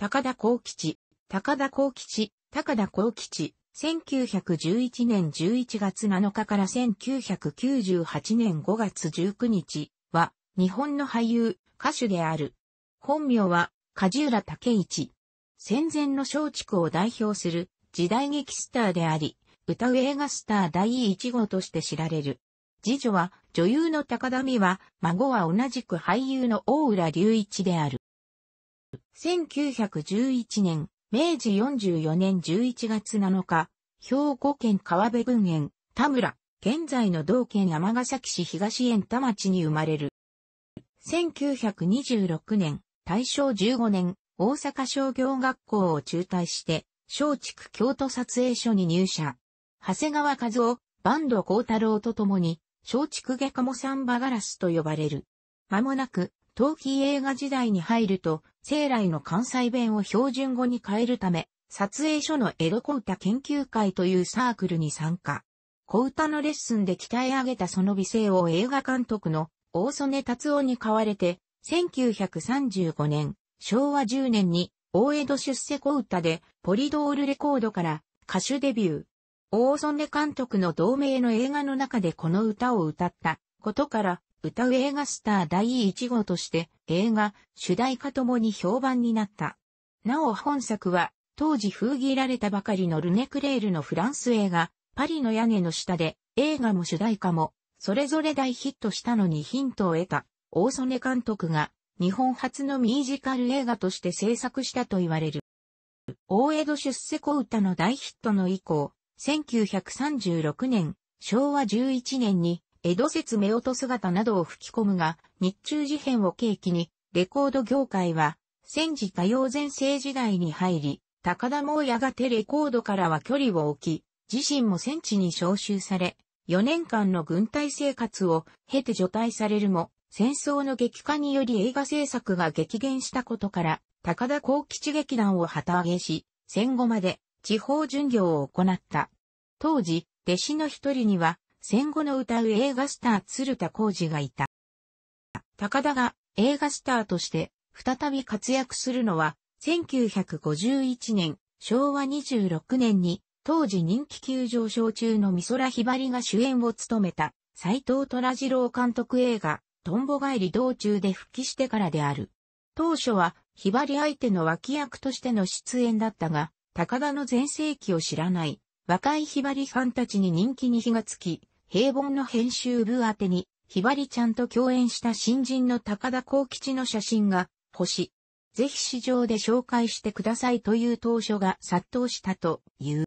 高田光吉、高田光吉、高田光吉、1911年11月7日から1998年5月19日は、日本の俳優、歌手である。本名は、梶浦武一。戦前の松竹を代表する時代劇スターであり、歌う映画スター第一号として知られる。次女は女優の高田美和、孫は同じく俳優の大浦隆一である。1911年、明治44年11月7日、兵庫県川辺文園、田村、現在の同県ヶ崎市東園田町に生まれる。1926年、大正15年、大阪商業学校を中退して、松竹京都撮影所に入社。長谷川和夫、坂東幸太郎と共に、松竹下鴨サンバガラスと呼ばれる。間もなく、冬季映画時代に入ると、生来の関西弁を標準語に変えるため、撮影所の江戸小唄研究会というサークルに参加。小唄のレッスンで鍛え上げたその美声を映画監督の大曽根達夫に買われて、1935年、昭和10年に大江戸出世小唄でポリドールレコードから歌手デビュー。大曽根監督の同名の映画の中でこの歌を歌ったことから歌う映画スター第1号として映画、主題歌ともに評判になった。なお本作は当時封切られたばかりのルネクレールのフランス映画、パリの屋根の下で映画も主題歌もそれぞれ大ヒットしたのにヒントを得た大曽根監督が日本初のミュージカル映画として制作したと言われる。大江戸出世小歌の大ヒットの以降、1936年、昭和11年に江戸説目音姿などを吹き込むが、日中事変を契機に、レコード業界は、戦時多様前世時代に入り、高田もやがてレコードからは距離を置き、自身も戦地に召集され、4年間の軍隊生活を経て除隊されるも、戦争の激化により映画制作が激減したことから、高田幸吉劇団を旗揚げし、戦後まで地方巡業を行った。当時、弟子の一人には、戦後の歌う映画スター鶴田浩二がいた。高田が映画スターとして再び活躍するのは1951年昭和26年に当時人気急上昇中の美空ひばりが主演を務めた斎藤虎次郎監督映画トンボ帰り道中で復帰してからである。当初はひばり相手の脇役としての出演だったが高田の前世紀を知らない若いひばりファンたちに人気に火がつき平凡の編集部宛てに、ひばりちゃんと共演した新人の高田光吉の写真が、星。ぜひ市場で紹介してくださいという当初が殺到したという。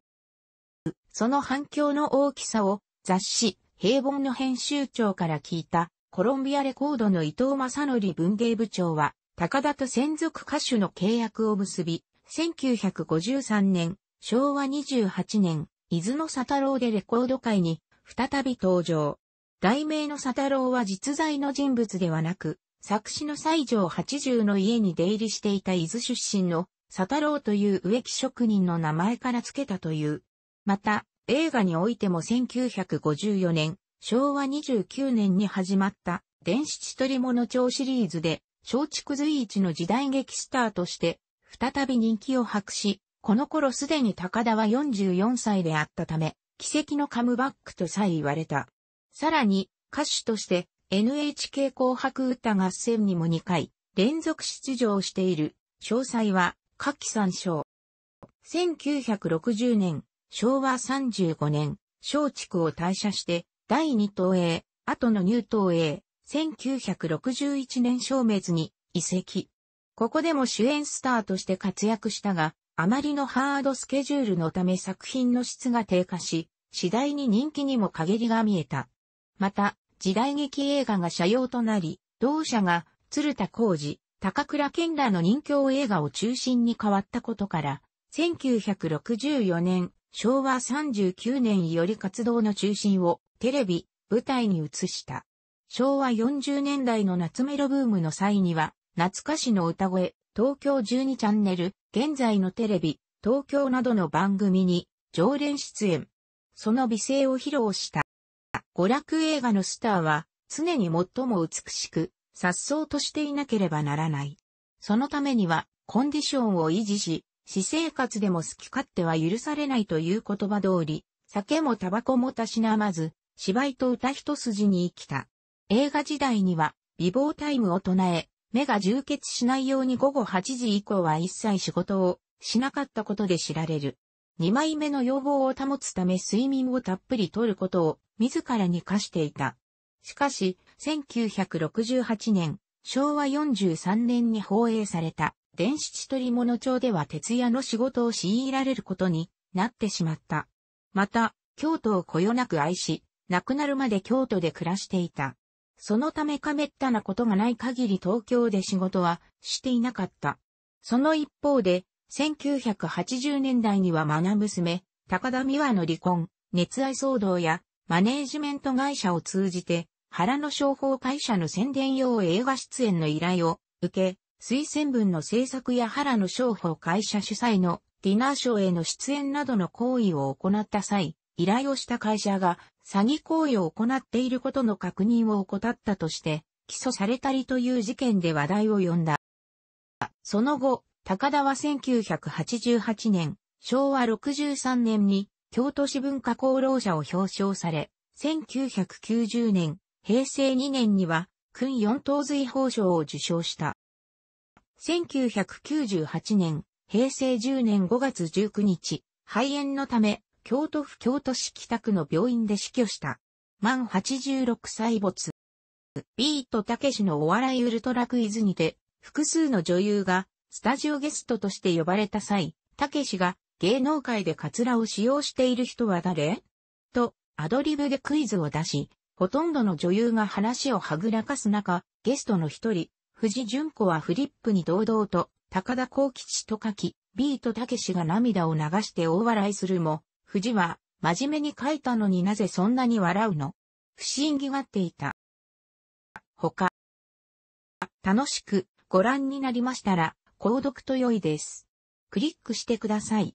その反響の大きさを雑誌平凡の編集長から聞いたコロンビアレコードの伊藤正則文芸部長は高田と専属歌手の契約を結び1953年昭和28年伊豆の佐太郎でレコード会に再び登場。題名の佐太郎は実在の人物ではなく、作詞の西条八十の家に出入りしていた伊豆出身の佐太郎という植木職人の名前から付けたという。また、映画においても1954年、昭和29年に始まった電子千鳥物町シリーズで、松竹随一の時代劇スターとして、再び人気を博し、この頃すでに高田は44歳であったため、奇跡のカムバックとさえ言われた。さらに、歌手として NHK 紅白歌合戦にも2回連続出場している。詳細は、下記参照。1960年、昭和35年、松竹を退社して、第2東映、後の入党ー1961年消滅に移籍。ここでも主演スターとして活躍したが、あまりのハードスケジュールのため作品の質が低下し、次第に人気にも陰りが見えた。また、時代劇映画が社用となり、同社が鶴田浩二、高倉健らの人気映画を中心に変わったことから、1964年、昭和39年より活動の中心をテレビ、舞台に移した。昭和40年代の夏メロブームの際には、懐かしの歌声、東京12チャンネル、現在のテレビ、東京などの番組に常連出演。その美声を披露した。娯楽映画のスターは、常に最も美しく、殺走としていなければならない。そのためには、コンディションを維持し、私生活でも好き勝手は許されないという言葉通り、酒もタバコもたしなまず、芝居と歌一筋に生きた。映画時代には、美貌タイムを唱え、目が充血しないように午後8時以降は一切仕事をしなかったことで知られる。2枚目の要望を保つため睡眠をたっぷりとることを自らに課していた。しかし、1968年、昭和43年に放映された、電子取り物帳では徹夜の仕事を強いられることになってしまった。また、京都をこよなく愛し、亡くなるまで京都で暮らしていた。そのためかめったなことがない限り東京で仕事はしていなかった。その一方で、1980年代にはマナ娘、高田美和の離婚、熱愛騒動や、マネージメント会社を通じて、原の商法会社の宣伝用映画出演の依頼を受け、推薦文の制作や原の商法会社主催のディナーショーへの出演などの行為を行った際、依頼をした会社が詐欺行為を行っていることの確認を怠ったとして、起訴されたりという事件で話題を呼んだ。その後、高田は1988年、昭和63年に京都市文化功労者を表彰され、1990年、平成2年には、訓四等随法賞を受賞した。1998年、平成10年5月19日、肺炎のため、京都府京都市北区の病院で死去した。満86歳没。ビートたけしのお笑いウルトラクイズにて、複数の女優がスタジオゲストとして呼ばれた際、たけしが芸能界でカツラを使用している人は誰とアドリブでクイズを出し、ほとんどの女優が話をはぐらかす中、ゲストの一人、藤淳子はフリップに堂々と、高田光吉と書き、ビートたけしが涙を流して大笑いするも、藤は、真面目に書いたのになぜそんなに笑うの不審議がっていた。他、楽しくご覧になりましたら、購読と良いです。クリックしてください。